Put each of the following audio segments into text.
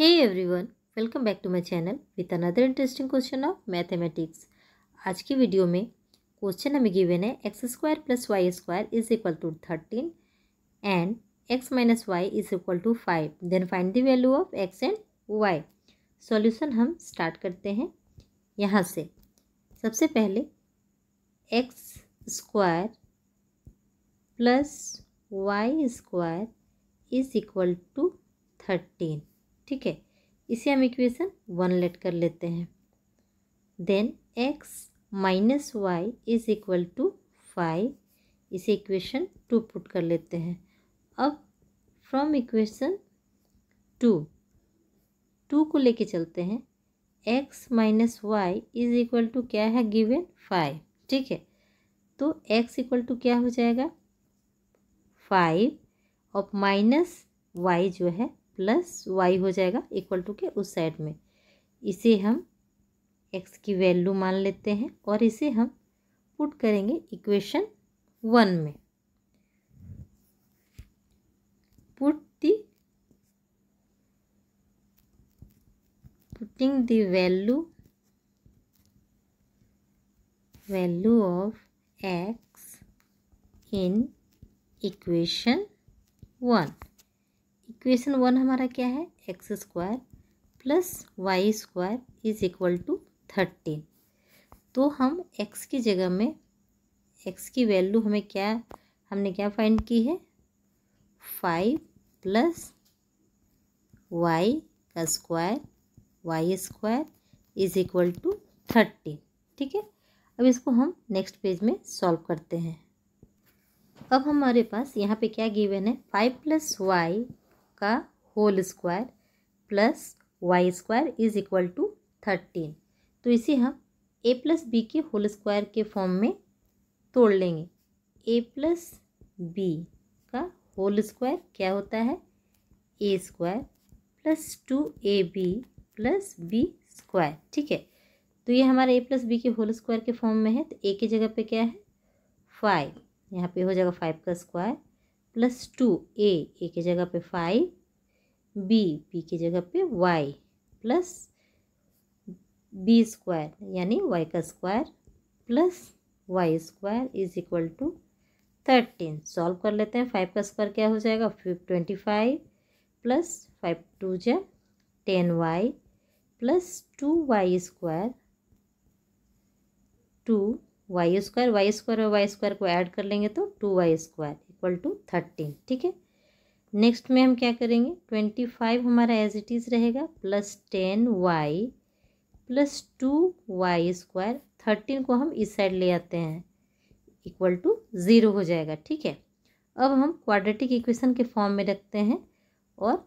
hey everyone welcome back to my channel with another interesting question of mathematics आज की video में question हमें given है x square plus y square is equal to thirteen and x minus y is equal to five then find the value of x and y solution हम start करते हैं यहाँ से सबसे पहले x square plus y square is equal to thirteen ठीक है इसे हम इक्वेशन वन लेट कर लेते हैं then x minus y is equal to five इसे इक्वेशन टू पुट कर लेते हैं अब फ्रॉम इक्वेशन टू टू को लेके चलते हैं x minus y is equal to क्या है गिवन फाइव ठीक है तो एक्स इक्वल टू क्या हो जाएगा फाइव और माइनस वाई जो है प्लस वाई हो जाएगा इक्वल टू के उस साइड में इसे हम एक्स की वैल्यू मान लेते हैं और इसे हम पुट करेंगे इक्वेशन वन में put the putting the value value of x in equation one equation one हमारा क्या है x square plus y square is equal to thirteen तो हम एक्स की जगह में एक्स की वैल्यू हमें क्या हमने क्या फाइंड की है फाइव प्लस वाई का square y square is equal to thirteen ठीक है अब इसको हम नेक्स्ट पेज में सॉल्व करते हैं अब हमारे पास यहाँ पे क्या गिवन है फाइव प्लस वाई का whole square plus y square is equal to thirteen तो इसे हम ए प्लस बी के होल स्क्वायर के फॉर्म में तोड़ लेंगे ए प्लस बी का होल स्क्वायर क्या होता है a square plus two a b plus b square ठीक है तो ये हमारा ए प्लस बी के होल स्क्वायर के फॉर्म में है तो ए की जगह पे क्या है फाइव यहाँ पे हो जाएगा फाइव का square plus two a a के जगह पे फाइव बी बी के जगह पे वाई प्लस बी स्क्वायर यानी वाई का square plus y square is equal to thirteen solve कर लेते हैं फाइव का स्क्वायर क्या हो जाएगा twenty five plus five two जै ten y plus two y square two y square y square और वाई स्क्वायर को ऐड कर लेंगे तो two y square equal to thirteen ठीक है नेक्स्ट में हम क्या करेंगे ट्वेंटी फाइव हमारा एज इट इज़ रहेगा plus ten y plus two y square thirteen को हम इस साइड ले आते हैं इक्वल टू ज़ीरो हो जाएगा ठीक है अब हम क्वाड्रेटिक इक्वेशन के फॉर्म में रखते हैं और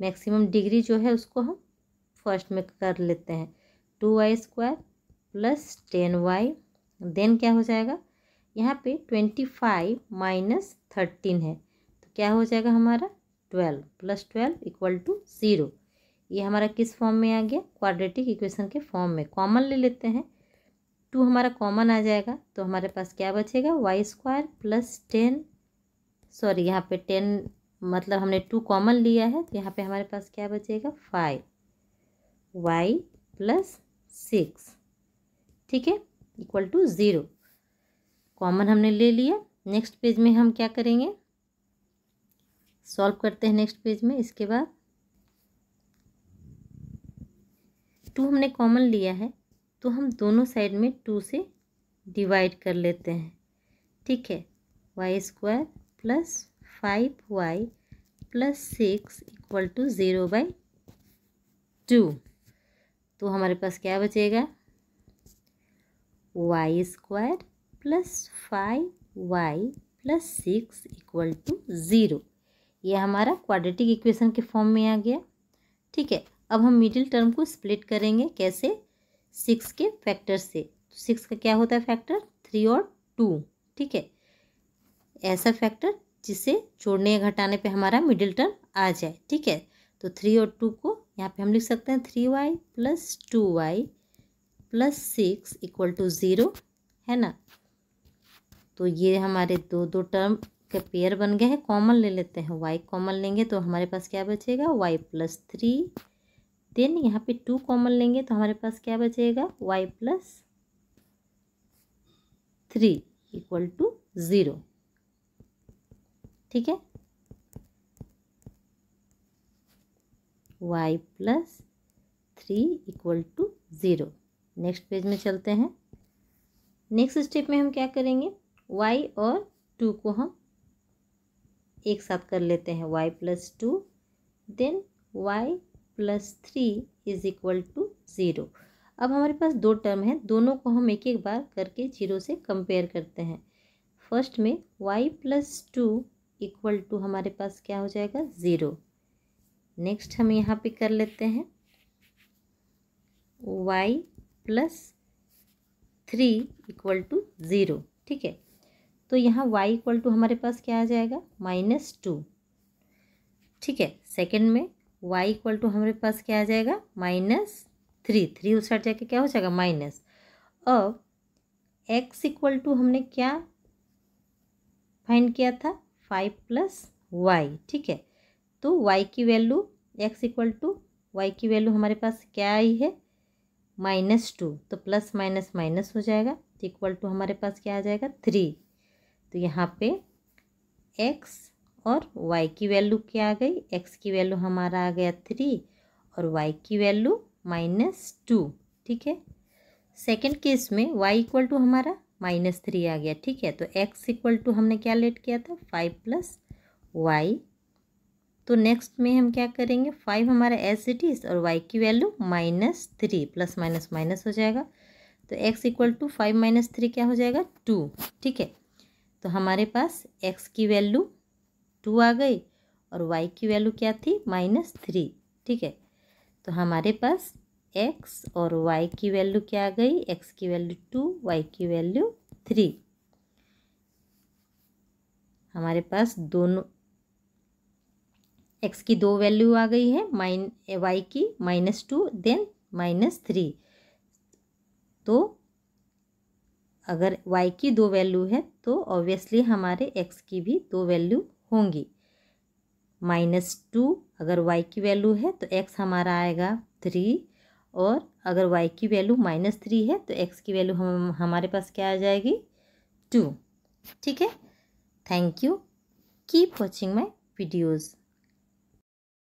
मैक्सिमम डिग्री जो है उसको हम फर्स्ट में कर लेते हैं two y square plus ten y then क्या हो जाएगा यहाँ पे ट्वेंटी फाइव माइनस थर्टीन है तो क्या हो जाएगा हमारा twelve plus twelve equal to zero ये हमारा किस फॉर्म में आ गया क्वाड्रेटिक इक्वेशन के फॉर्म में कॉमन ले लेते हैं टू हमारा कॉमन आ जाएगा तो हमारे पास क्या बचेगा y square plus ten sorry यहाँ पे टेन मतलब हमने टू कॉमन लिया है तो यहाँ पे हमारे पास क्या बचेगा फाइव वाई प्लस सिक्स ठीक है इक्वल टू ज़ीरो कॉमन हमने ले लिया नेक्स्ट पेज में हम क्या करेंगे सॉल्व करते हैं नेक्स्ट पेज में इसके बाद टू हमने कॉमन लिया है तो हम दोनों साइड में टू से डिवाइड कर लेते हैं ठीक है y square plus five y plus six equal to zero by two तो हमारे पास क्या बचेगा y square plus five y plus six equal to zero ये हमारा क्वाड्रेटिक इक्वेशन के फॉर्म में आ गया ठीक है अब हम मिडिल टर्म को स्प्लिट करेंगे कैसे सिक्स के फैक्टर से सिक्स तो का क्या होता है फैक्टर थ्री और टू ठीक है ऐसा फैक्टर जिसे जोड़ने या घटाने पे हमारा मिडिल टर्म आ जाए ठीक है तो थ्री और टू को यहाँ पे हम लिख सकते हैं three y plus two y plus six equal to zero है ना तो ये हमारे दो दो टर्म के पेयर बन गए हैं कॉमन ले लेते हैं वाई कॉमन लेंगे तो हमारे पास क्या बचेगा वाई प्लस थ्री देन यहाँ पे टू कॉमन लेंगे तो हमारे पास क्या बचेगा y plus three equal to zero ठीक है y plus three equal to zero next page में चलते हैं नेक्स्ट स्टेप में हम क्या करेंगे वाई और टू को हम एक साथ कर लेते हैं y plus two then y plus three is equal to zero अब हमारे पास दो टर्म हैं दोनों को हम एक एक बार करके जीरो से कंपेयर करते हैं फर्स्ट में y plus two equal to हमारे पास क्या हो जाएगा ज़ीरो नेक्स्ट हम यहाँ पे कर लेते हैं y plus three equal to zero ठीक है तो यहाँ y इक्वल टू हमारे पास क्या आ जाएगा माइनस टू ठीक है सेकेंड में y इक्वल टू हमारे पास क्या आ जाएगा माइनस थ्री थ्री उस साइड जाके क्या हो जाएगा माइनस अब x इक्वल टू हमने क्या फाइंड किया था फाइव प्लस वाई ठीक है तो y की value x equal to y की वैल्यू हमारे पास क्या आई है माइनस टू तो प्लस माइनस माइनस हो जाएगा इक्वल टू हमारे पास क्या आ जाएगा थ्री तो यहाँ पे एक्स और वाई की वैल्यू क्या आ गई एक्स की वैल्यू हमारा आ गया थ्री और वाई की वैल्यू माइनस टू ठीक है सेकेंड केस में वाई इक्वल टू हमारा माइनस थ्री आ गया ठीक है तो एक्स इक्वल टू हमने क्या लेट किया था फाइव प्लस वाई तो नेक्स्ट में हम क्या करेंगे फाइव हमारा एस इट इज़ और वाई की value minus three plus minus minus हो जाएगा तो x equal to five minus three क्या हो जाएगा टू ठीक है तो हमारे पास एक्स की वैल्यू टू आ गई और वाई की वैल्यू क्या थी माइनस थ्री ठीक है तो हमारे पास एक्स और वाई की वैल्यू क्या आ गई एक्स की वैल्यू टू वाई की वैल्यू थ्री हमारे पास दोनों एक्स की दो वैल्यू आ गई है माइन वाई की minus two then minus three तो अगर y की दो वैल्यू है तो ऑब्वियसली हमारे x की भी दो वैल्यू होंगी माइनस टू अगर y की वैल्यू है तो x हमारा आएगा थ्री और अगर y की वैल्यू माइनस थ्री है तो x की वैल्यू हम हमारे पास क्या आ जाएगी टू ठीक है thank you keep watching my videos